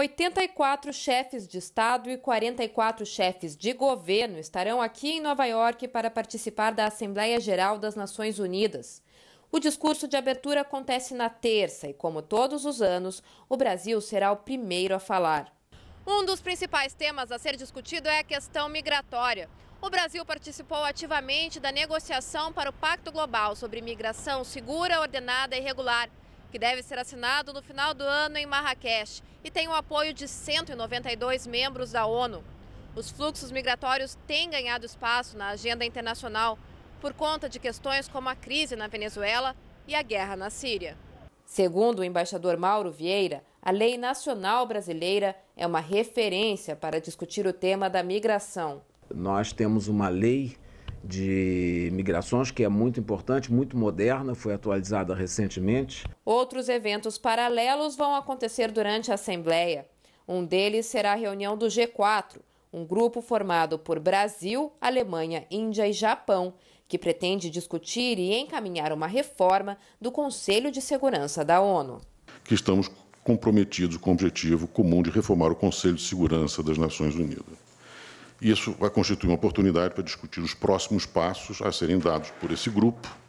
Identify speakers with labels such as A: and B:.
A: 84 chefes de Estado e 44 chefes de governo estarão aqui em Nova York para participar da Assembleia Geral das Nações Unidas. O discurso de abertura acontece na terça e, como todos os anos, o Brasil será o primeiro a falar. Um dos principais temas a ser discutido é a questão migratória. O Brasil participou ativamente da negociação para o Pacto Global sobre Migração Segura, Ordenada e Regular que deve ser assinado no final do ano em Marrakech e tem o apoio de 192 membros da ONU. Os fluxos migratórios têm ganhado espaço na agenda internacional por conta de questões como a crise na Venezuela e a guerra na Síria. Segundo o embaixador Mauro Vieira, a lei nacional brasileira é uma referência para discutir o tema da migração.
B: Nós temos uma lei de migrações, que é muito importante, muito moderna, foi atualizada recentemente.
A: Outros eventos paralelos vão acontecer durante a Assembleia. Um deles será a reunião do G4, um grupo formado por Brasil, Alemanha, Índia e Japão, que pretende discutir e encaminhar uma reforma do Conselho de Segurança da ONU.
C: Que estamos comprometidos com o objetivo comum de reformar o Conselho de Segurança das Nações Unidas. E isso vai constituir uma oportunidade para discutir os próximos passos a serem dados por esse grupo